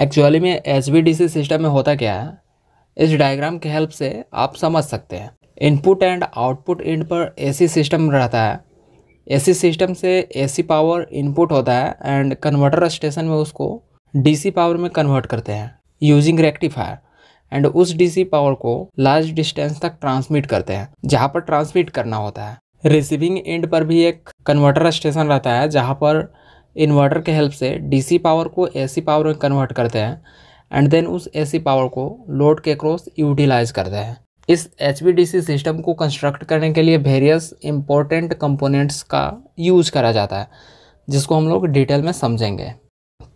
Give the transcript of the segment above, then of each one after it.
Actually में S system में होता क्या है इस डायग्राम के हेल्प से आप समझ सकते हैं इनपुट एंड आउटपुट इंड पर एसी सिस्टम रहता है एसी सिस्टम से एसी पावर इनपुट होता है एंड कन्वर्टर स्टेशन में उसको डीसी पावर में कन्वर्ट करते हैं यूजिंग रेक्टिफायर एंड उस डीसी पावर को लार्ज डिस्टेंस तक ट्रांसमिट करते हैं जहाँ पर ट्रांसमिट करना होता है रिसीविंग एंड पर भी एक कन्वर्टर स्टेशन रहता है जहाँ पर इन्वर्टर के हेल्प से डीसी पावर को एसी पावर में कन्वर्ट करते हैं एंड देन उस एसी पावर को लोड के क्रॉस यूटिलाइज करते हैं इस एच सिस्टम को कंस्ट्रक्ट करने के लिए वेरियस इंपॉर्टेंट कंपोनेंट्स का यूज करा जाता है जिसको हम लोग डिटेल में समझेंगे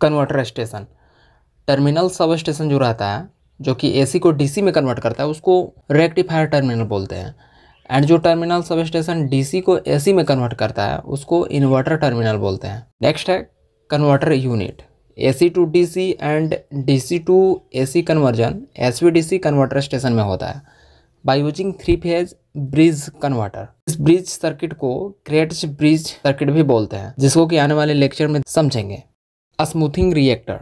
converter station terminal sub station जो रहता है जो कि एसी को डीसी में कन्वर्ट करता है उसको रेक्टिफायर टर्मिनल बोलते हैं एंड जो टर्मिनल सब स्टेशन डी को ए में कन्वर्ट करता है उसको इन्वर्टर टर्मिनल बोलते हैं नेक्स्ट है converter unit C to C and C to C conversion C converter station में होता है by using three phase bridge converter इस ब्रिज सर्किट को क्रेट्स ब्रिज सर्किट भी बोलते हैं जिसको कि आने वाले लेक्चर में समझेंगे स्मूथिंग रिएक्टर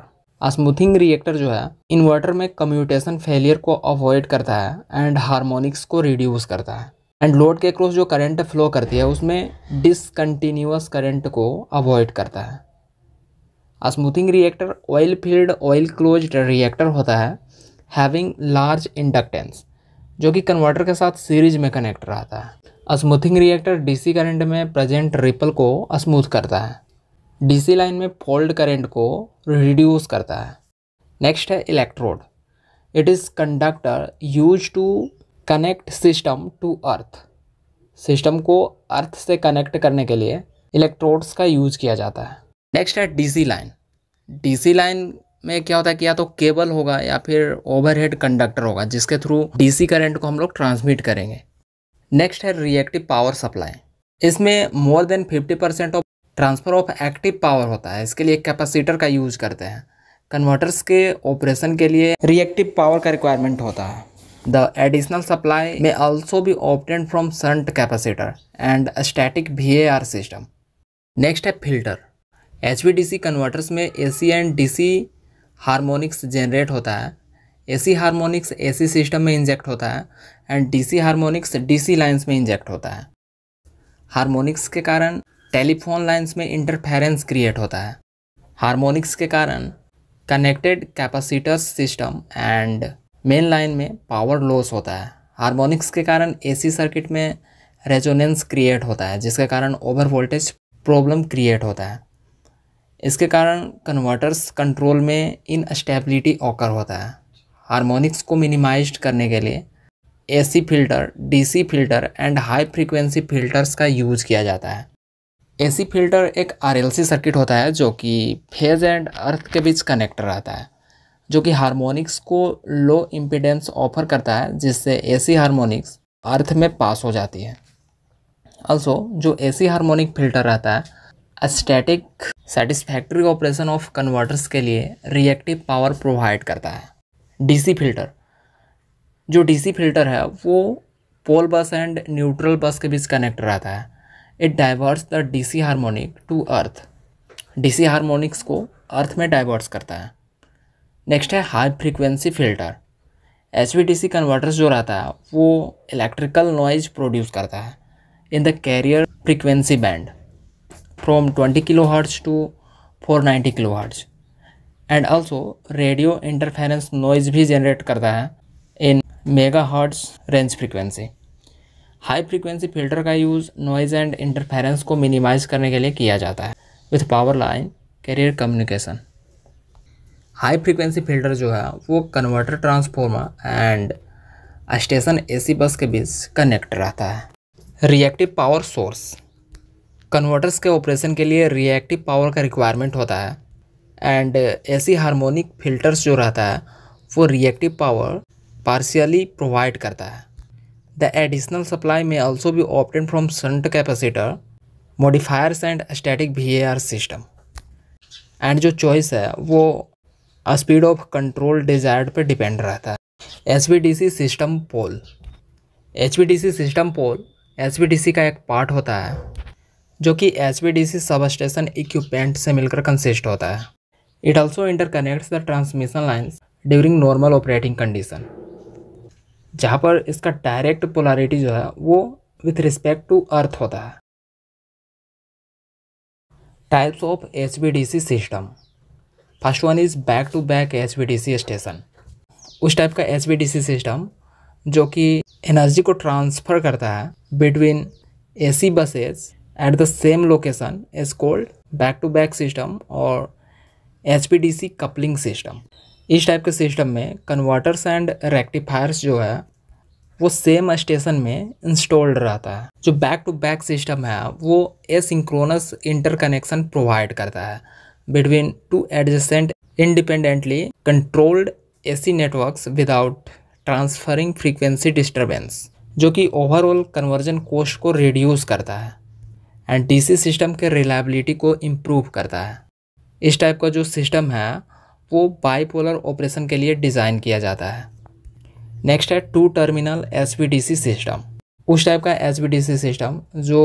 स्मूथिंग रिएक्टर जो है इन्वर्टर में कम्यूटेशन फेलियर को अवॉइड करता है एंड हारमोनिक्स को रिड्यूस करता है एंड लोड के क्रॉस जो करंट फ्लो करती है उसमें डिसकंटिन्यूस करंट को अवॉइड करता है smoothing reactor oil filled oil close reactor होता है हैविंग लार्ज इंडक्टेंस जो कि कन्वर्टर के साथ सीरीज में कनेक्ट रहता है स्मूथिंग रिएक्टर डीसी करंट में प्रेजेंट रिपल को स्मूथ करता है डीसी लाइन में फोल्ड करंट को रिड्यूस करता है नेक्स्ट है electrode it is conductor use to connect system to earth system को अर्थ से कनेक्ट करने के लिए इलेक्ट्रोड्स का यूज किया जाता है नेक्स्ट है डीसी लाइन डीसी लाइन में क्या होता है कि या तो केबल होगा या फिर ओवरहेड कंडक्टर होगा जिसके थ्रू डीसी करंट को हम लोग ट्रांसमिट करेंगे नेक्स्ट है रिएक्टिव पावर सप्लाई इसमें more than 50 percent of transfer of active power होता है इसके लिए कैपेसिटर का यूज़ करते हैं कन्वर्टर्स के ऑपरेशन के लिए रिएक्टिव पावर का रिक्वायरमेंट होता है द एडिशनल सप्लाई में ऑल्सो भी obtained from shunt capacitor and static V A R system next है filter H V D C converters में A C and D C harmonics generate होता है A C harmonics A C system में inject होता है and D C harmonics D C lines में inject होता है हारमोनिक्स के कारण टेलीफोन लाइन्स में इंटरफेरेंस क्रिएट होता है हारमोनिक्स के कारण connected capacitors system and main line में पावर लॉस होता है हारमोनिक्स के कारण एसी सर्किट में रेजोनेंस क्रिएट होता है जिसके कारण ओवर वोल्टेज प्रॉब्लम क्रिएट होता है इसके कारण कन्वर्टर्स कंट्रोल में इनस्टेबिलिटी ऑकर होता है हारमोनिक्स को मिनिमाइज करने के लिए AC filter DC filter and high frequency filters का यूज किया जाता है एसी फिल्टर एक आरएलसी सर्किट होता है जो कि फेज एंड अर्थ के बीच कनेक्ट रहता है जो कि हारमोनिक्स को लो इम्पिडेंस ऑफर करता है जिससे सी हारमोनिक्स अर्थ में पास हो जाती है अल्सो जो सी हारमोनिक फिल्टर रहता है astatic satisfactory operation of converters के लिए रिएक्टिव पावर प्रोवाइड करता है डीसी फिल्टर जो डीसी फिल्टर है वो पोल बस एंड न्यूट्रल बस के बीच कनेक्ट रहता है it diverts the DC harmonic to earth DC harmonics को अर्थ में डाइवर्स करता है नेक्स्ट है high frequency filter H V T C converters जो रहता है वो इलेक्ट्रिकल नॉइज प्रोड्यूस करता है in the carrier frequency band from twenty kilo hertz to four ninety kilo hertz and also radio interference noise भी generate करता है in mega hertz range frequency high frequency filter का use noise and interference को minimize करने के लिए किया जाता है with power line carrier communication high frequency filter जो है वो converter transformer and station AC bus के बीच कनेक्ट रहता है रिएक्टिव पावर सोर्स कन्वर्टर्स के ऑपरेशन के लिए रिएक्टिव पावर का रिक्वायरमेंट होता है एंड एसी हार्मोनिक फिल्टर्स जो रहता है वो रिएक्टिव पावर पार्शियली प्रोवाइड करता है द एडिशनल सप्लाई में ऑल्सो भी obtained from shunt capacitor modifiers and static V system and जो चॉइस है वो स्पीड ऑफ कंट्रोल डिजायर्ड पर डिपेंड रहता है H system pole H system pole H का एक पार्ट होता है जो कि एच वी डी सी सब स्टेशन इक्विपमेंट से मिलकर कंसिस्ट होता है it also interconnects the transmission lines during normal operating condition जहाँ पर इसका डायरेक्ट पोलारिटी जो है वो विथ रिस्पेक्ट टू अर्थ होता है types of H V D C system first one is back to back H station उस type का एच सिस्टम जो कि एनर्जी को ट्रांसफ़र करता है between A C buses at the same location is called back to back system और H coupling system इस type के सिस्टम में कन्वर्टर्स एंड रेक्टिफायर्स जो है वो सेम स्टेशन में इंस्टॉल्ड रहता है जो बैक टू बैक सिस्टम है वो एसिंक्रोनस इंटरकनेक्शन प्रोवाइड करता है between two adjacent independently controlled AC networks without transferring frequency disturbance जो कि ओवरऑल कन्वर्जन कोस्ट को रिड्यूस करता है एंड डीसी सिस्टम के रिलायबिलिटी को इम्प्रूव करता है इस टाइप का जो सिस्टम है वो बाईपोलर ऑपरेशन के लिए डिज़ाइन किया जाता है नेक्स्ट है टू टर्मिनल एस सिस्टम उस टाइप का एस सिस्टम जो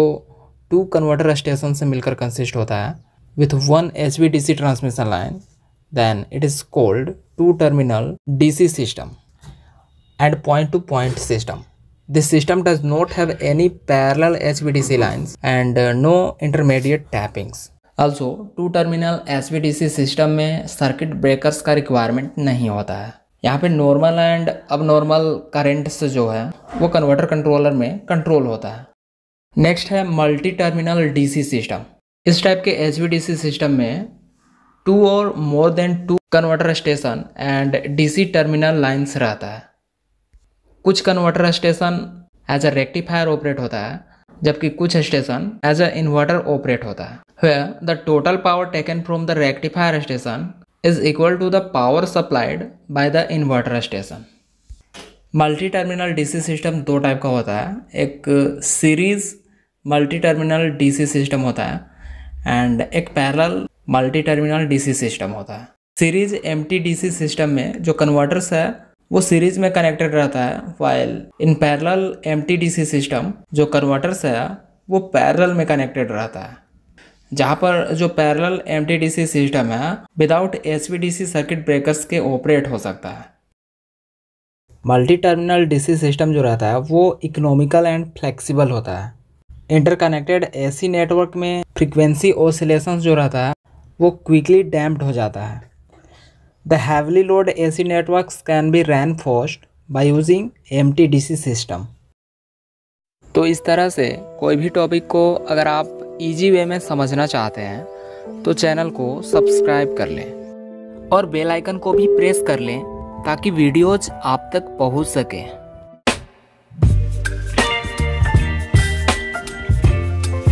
टू कन्वर्टर स्टेशन से मिलकर कंसिस्ट होता है with one HVDC transmission line, then it is called two-terminal DC system and point-to-point -point system. This system does not have any parallel HVDC lines and uh, no intermediate tappings. Also two terminal S system में circuit breakers का requirement नहीं होता है यहाँ पे normal and abnormal normal से जो है वो converter controller में control होता है Next है multi-terminal DC system इस टाइप के एच सिस्टम में टू और more than two converter station and DC terminal lines रहता है कुछ converter station as a rectifier operate होता है जबकि कुछ station as a inverter operate होता है the total power taken from the rectifier station is equal to the power supplied by the inverter station multi terminal DC system दो type का होता है एक series multi terminal DC system होता है and एक parallel multi terminal DC system होता है सीरीज एम डीसी सिस्टम में जो कन्वर्टर्स है वो सीरीज में कनेक्टेड रहता है फाइल in parallel M DC system जो कन्वर्टर्स है वो पैरल में कनेक्टेड रहता है जहाँ पर जो पैरल एम डीसी सिस्टम है विदाउट एच सर्किट ब्रेकर्स के ऑपरेट हो सकता है मल्टी टर्मिनल डीसी सिस्टम जो रहता है वो इकोनॉमिकल एंड फ्लेक्सिबल होता है इंटरकनेक्टेड एसी नेटवर्क में फ्रीक्वेंसी ओसिलेशन जो रहता है वो क्विकली डैम्प्ड हो जाता है the heavily load C network can be reinforced by using M T D C system तो इस तरह से कोई भी टॉपिक को अगर आप ईजी वे में समझना चाहते हैं तो चैनल को सब्सक्राइब कर लें और बेल आइकन को भी प्रेस कर लें ताकि वीडियोज आप तक पहुंच सकें